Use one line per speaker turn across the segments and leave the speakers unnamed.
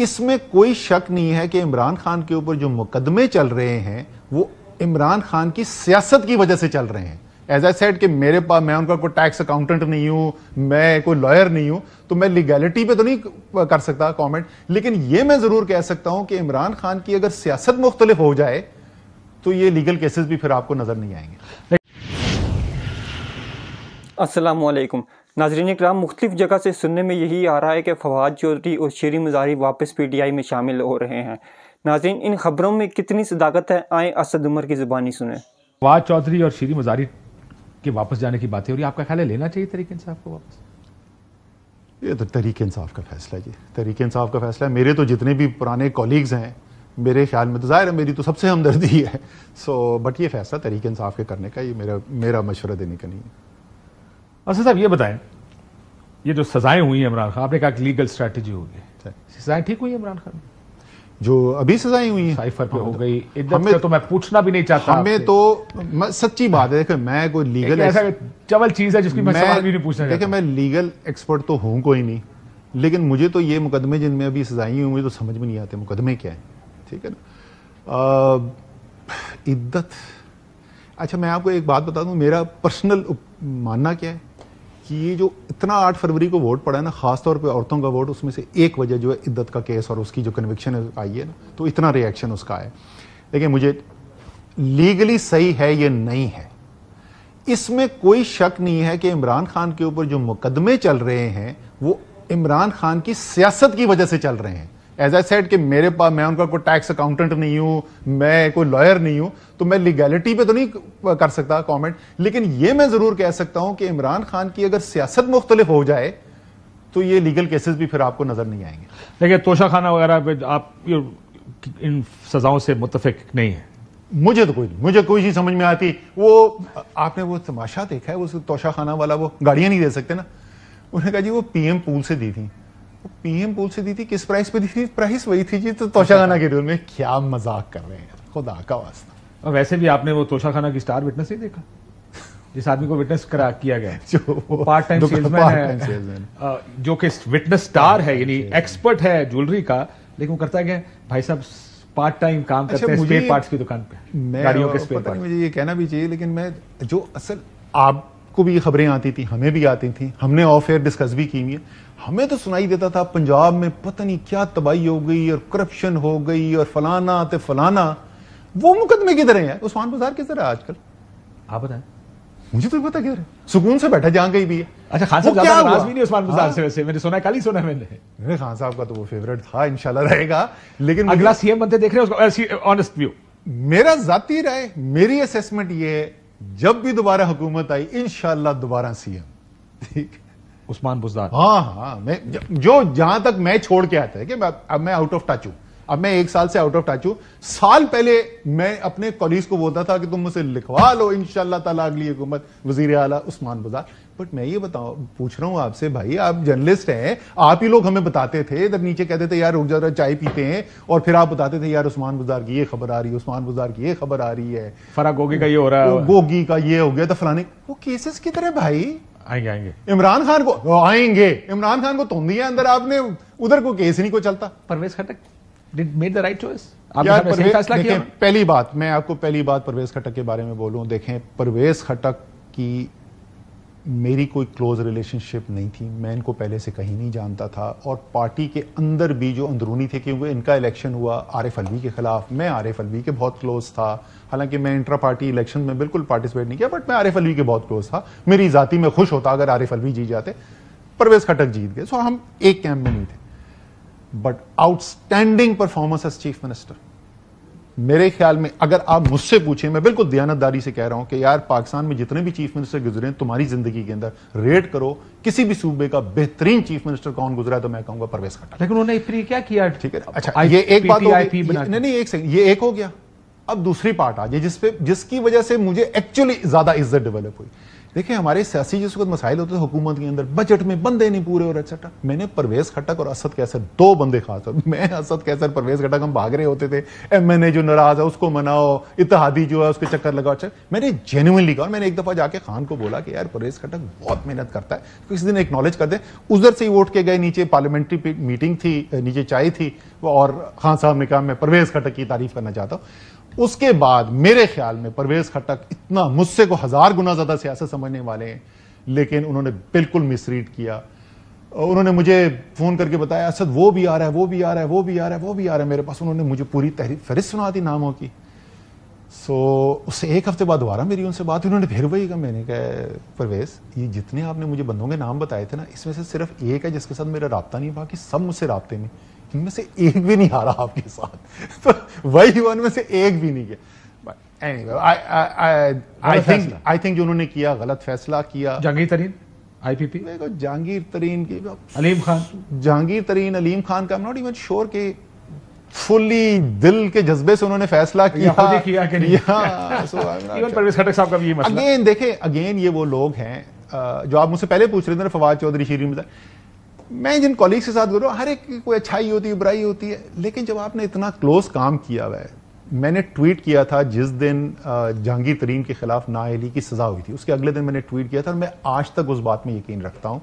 इसमें कोई शक नहीं है कि इमरान खान के ऊपर जो मुकदमे चल रहे हैं वो इमरान खान की सियासत की वजह से चल रहे हैं एज आई सेड कि मेरे पास मैं उनका कोई टैक्स अकाउंटेंट नहीं हूं मैं कोई लॉयर नहीं हूं तो मैं लीगैलिटी पे तो नहीं कर सकता कमेंट लेकिन ये मैं जरूर कह सकता हूं कि इमरान खान की अगर सियासत मुख्तलिफ हो जाए तो ये लीगल केसेस भी फिर आपको नजर नहीं आएंगे
असलकम नाजरीन कराम मुख्तफ जगह से सुनने में यही आ रहा है कि फवाद चौधरी और शेरी मजारी वापस पी टी आई में शामिल हो रहे हैं नाजरीन इन खबरों में कितनी सदाकत है आए असद उमर की ज़ुबानी सुने
फवाद चौधरी और शेरी मजारी के वापस जाने की बात हो रही आपका ख्याल है
लेना चाहिए तरीके इंसाफ को वापस ये तो तरीके इंसाफ का फैसला है जी तरीके इंसाफ का फैसला है मेरे तो जितने भी पुराने कॉलीग्स हैं मेरे ख्याल में तो ज़ाहिर है मेरी तो सबसे हमदर्दी है सो बट ये फैसला तरीके इंसाफ के करने का ये मेरा मेरा मशवरा देने का नहीं है
असर साहब ये बताएं ये जो सजाएं हुई हैं इमरान खान आपने कहा कि लीगल स्ट्रैटेजी होगी सजाएं ठीक हुई इमरान खान जो अभी सजाएं हुई हैं साइफर पे हो हाँ। गई हमें तो मैं पूछना
भी नहीं चाहता हमें तो मैं सच्ची बात है देखो मैं कोई लीगल ऐसा चवल चीज है जिसकी मैं, मैं भी नहीं पूछना देखिए मैं लीगल एक्सपर्ट तो हूं कोई नहीं लेकिन मुझे तो ये मुकदमे जिनमें अभी सजाई हुई मुझे तो समझ में नहीं आते मुकदमे क्या है ठीक है ना इद्दत अच्छा मैं आपको एक बात बता दूं मेरा पर्सनल मानना क्या है कि ये जो इतना आठ फरवरी को वोट पड़ा है ना खासतौर पर औरतों का वोट उसमें से एक वजह जो है इद्दत का केस और उसकी जो कन्विक्शन आई है ना तो इतना रिएक्शन उसका है लेकिन मुझे लीगली सही है ये नहीं है इसमें कोई शक नहीं है कि इमरान खान के ऊपर जो मुकदमे चल रहे हैं वो इमरान खान की सियासत की वजह से चल रहे हैं एज आई सेड कि मेरे पास मैं उनका कोई टैक्स अकाउंटेंट नहीं हूं मैं कोई लॉयर नहीं हूं तो मैं लीगैलिटी पे तो नहीं कर सकता कमेंट लेकिन ये मैं जरूर कह सकता हूं कि इमरान खान की अगर सियासत मुख्तलिफ हो जाए तो ये लीगल केसेस भी फिर आपको नजर नहीं आएंगे
देखिए तोशा खाना वगैरह पे आप इन सजाओं से मुतफिक नहीं है
मुझे तो कोई मुझे कोई चीज समझ में आती वो आपने वो तमाशा देखा है वो तोशा खाना वाला वो गाड़ियां नहीं दे सकते ना उन्होंने कहा जी वो पीएम पूल से दी थी पीएम पोल से दी थी किस प्राइस पे दी थी प्राइस वही थी जी तो तोशाखाना अच्छा। के रोल में क्या मजाक कर रहे हैं खुदा का वास्ता
और वैसे भी आपने वो तोशाखाना की स्टार विटनेस ही देखा जिस आदमी को विटनेस करा किया गया जो पार्ट टाइम सेल्समैन है जो कि विटनेस स्टार है यानी एक्सपर्ट है ज्वेलरी का लेकिन करता क्या भाई साहब पार्ट टाइम काम अच्छा, करते हैं स्पेयर पार्ट्स की दुकान पे गाड़ियों के स्पेयर पार्ट्स
मुझे ये कहना भी चाहिए लेकिन मैं जो असल आप को भी ये खबरें आती थी हमें भी आती थी हमने ऑफ एयर डिस्कस भी की हुई है हमें तो सुनाई देता था पंजाब में पता नहीं क्या तबाही हो गई और करप्शन हो गई और फलाना तो फलाना वो मुकदमे किधर है उस्मान बाजार किधर है आजकल आप बताएं मुझे तो पता किधर है सुकून से बैठा जहां गई भी है अच्छा खान साहब ज्यादा नाराज भी नहीं उस्मान बाजार हाँ। से
वैसे मैंने सुना कल ही सुना मैंने मेरे खान साहब का तो वो
फेवरेट था इंशाल्लाह रहेगा लेकिन अगला सीएम बनते देख रहे हैं ऑनेस्ट व्यू मेरा जाती राय मेरी असेसमेंट ये है जब भी दोबारा हुकूमत आई इन दोबारा सीएम ठीक उस्मान बुजदार हाँ हाँ मैं जो जहां तक मैं छोड़ के आता है कि अब मैं आउट ऑफ टच हूं अब मैं एक साल से आउट ऑफ टच हूं साल पहले मैं अपने कॉलीज को बोलता था कि तुम मुझसे लिखवा लो इनशाला तला अगली हुकूमत वजीर आला उस्मान बुजार बट मैं ये बताओ पूछ रहा हूं आपसे भाई आप जर्नलिस्ट हैं आप ही लोग हमें बताते थे तब नीचे कहते थे यार रुक जा चाय पीते हैं और फिर आप बताते थे यार उस्मान बुजार की ये खबर आ रही है उस्मान बुजार की ये खबर आ रही है फरा गोगी का ये हो रहा है गोगी का ये हो गया था तो फलाने वो केसेस की तरह भाई आएंगे आएंगे इमरान खान को आएंगे इमरान खान को तो दिया अंदर आपने उधर को केस नहीं को चलता Parvez Khattak made the right choice पहली बात मैं आपको पहली बात परवेज खटक के बारे में बोलूं देखें परवेज खटक की मेरी कोई क्लोज रिलेशनशिप नहीं थी मैं इनको पहले से कहीं नहीं जानता था और पार्टी के अंदर भी जो अंदरूनी थे क्योंकि इनका इलेक्शन हुआ आरिफ अलवी के खिलाफ मैं आरिफ अलवी के बहुत क्लोज था हालांकि मैं इंट्रा पार्टी इलेक्शन में बिल्कुल पार्टिसिपेट नहीं किया बट मैं आरिफ अलवी के बहुत क्लोज था मेरी जाति में खुश होता अगर आरिफ अलवी जीत जाते परवेज खटक जीत गए सो हम एक कैंप में नहीं थे but outstanding performance as chief minister मेरे ख्याल में अगर आप मुझसे पूछें मैं बिल्कुल दयानतदारी से कह रहा हूं कि यार पाकिस्तान में जितने भी चीफ मिनिस्टर गुजरे हैं तुम्हारी जिंदगी के अंदर रेट करो किसी भी सूबे का बेहतरीन चीफ मिनिस्टर कौन गुजरा तो मैं कहूंगा परवेज खट्टा लेकिन उन्होंने क्या किया ठीक है अच्छा ये एक बात नहीं नहीं एक ये एक हो गया अब दूसरी पार्ट आ जाए जिसपे जिसकी वजह से मुझे एक्चुअली ज्यादा इज्जत डेवलप हुई देखिए हमारे सियासी जिस वक्त मसाइल होते थे हुकूमत के अंदर बजट में बंदे नहीं पूरे और एक्सेट्रा मैंने परवेज खट्टक और असद कैसर दो बंदे खास मैं असद कैसर परवेज खट्टक हम भाग रहे होते थे एमएनए जो नाराज है उसको मनाओ इतिहादी जो है उसके चक्कर लगाओ अच्छा मैंने जेनुअनली कहा मैंने एक दफा जाके खान को बोला कि यार परवेज खट्टक बहुत मेहनत करता है तो किसी दिन एक्नॉलेज कर दे उधर से ही वोट के गए नीचे पार्लियामेंट्री मीटिंग थी नीचे चाय थी और खान साहब ने कहा मैं परवेज खट्टक की तारीफ करना चाहता हूँ उसके बाद मेरे ख्याल में परवेज खट्टक इतना मुझसे को हजार गुना ज्यादा सियासत समझने वाले हैं लेकिन उन्होंने बिल्कुल मिसरीड किया उन्होंने मुझे फ़ोन करके बताया असद वो भी आ रहा है वो भी आ रहा है वो भी आ रहा है वो भी आ रहा है मेरे पास उन्होंने मुझे पूरी तहरीर फहरिस्त सुना दी नामों की सो so, उससे एक हफ्ते बाद दोबारा मेरी उनसे बात उन्होंने फिर वही कहा मैंने कहा परवेज ये जितने आपने मुझे बंदों के नाम बताए थे ना इसमें से सिर्फ एक है जिसके साथ मेरा रबता नहीं बाकी सब मुझसे रबते में इनमें से एक भी नहीं आ रहा आपके साथ तो वही वन में से एक भी नहीं गया आई थिंक जो उन्होंने किया गलत फैसला किया जहांगीर तरीन आईपीपी देखो जहांगीर तरीन की अलीम खान जहांगीर तरीन अलीम खान का नॉट इवन श्योर के फुली दिल के जज्बे से उन्होंने फैसला किया किया कि नहीं इवन परवेज साहब का भी ये मसला अगेन देखे अगेन ये वो लोग हैं जो आप मुझसे पहले पूछ रहे थे फवाद चौधरी शीरी मिजा मैं जिन कॉलीग्स के साथ गुजरा हर एक कोई अच्छाई होती है बुराई होती है लेकिन जब आपने इतना क्लोज काम किया हुआ है मैंने ट्वीट किया था जिस दिन जहांगीर तरीन के खिलाफ नाअली की सज़ा हुई थी उसके अगले दिन मैंने ट्वीट किया था और मैं आज तक उस बात में यकीन रखता हूँ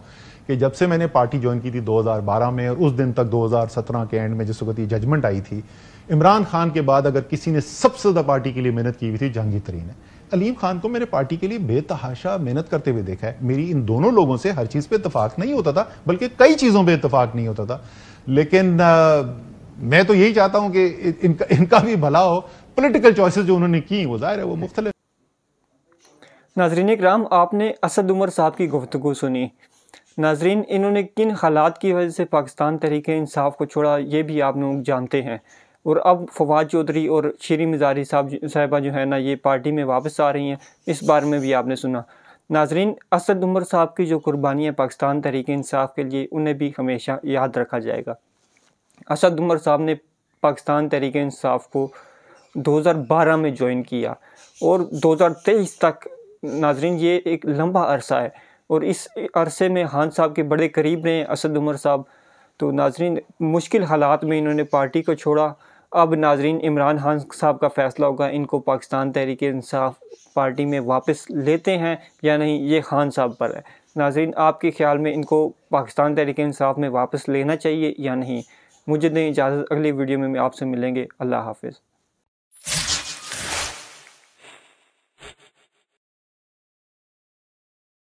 कि जब से मैंने पार्टी ज्वाइन की थी 2012 में और उस दिन तक 2017 के एंड में जिस वक्त ये जजमेंट आई थी इमरान खान के बाद अगर किसी ने सबसे ज़्यादा पार्टी के लिए मेहनत की हुई थी जहांगीर तरीन ने अलीम खान को मैंने पार्टी के लिए बेतहाशा मेहनत करते हुए देखा है मेरी इन दोनों लोगों से हर चीज़ पर इतफाक़ नहीं होता था बल्कि कई चीज़ों पर इतफाक़ नहीं होता था लेकिन मैं तो यही चाहता हूं कि इनका इनका भी भला हो पॉलिटिकल चॉइसेस जो उन्होंने की
वो जाहिर है वो मुख्तल नाजरीन कराम आपने असद उमर साहब की गुफ्तु सुनी नाजरीन इन्होंने किन हालात की वजह से पाकिस्तान तहरीक इंसाफ को छोड़ा ये भी आप लोग जानते हैं और अब फवाद चौधरी और शीरी मजारी साहब साहिबा जो है ना ये पार्टी में वापस आ रही हैं इस बारे में भी आपने सुना नाजरीन असद उमर साहब की जो कुर्बानी है पाकिस्तान तहरीक इंसाफ के लिए उन्हें भी हमेशा याद रखा जाएगा असद उमर साहब ने पाकिस्तान तहरीक इंसाफ को 2012 में ज्वाइन किया और 2023 तक नाजरीन ये एक लंबा अरसा है और इस अरसे में हान साहब के बड़े करीब रहे असद उमर साहब तो नाजरीन मुश्किल हालात में इन्होंने पार्टी को छोड़ा अब नाजरीन इमरान खान साहब का फ़ैसला होगा इनको पाकिस्तान तहरीक इंसाफ पार्टी में वापस लेते हैं या नहीं ये खान साहब पर है नाजरीन आपके ख्याल में इनको पाकिस्तान तहरीक इंसाफ में वापस लेना चाहिए या नहीं मुझे नहीं इजाज़त अगली वीडियो में आपसे मिलेंगे अल्लाह हाफिज़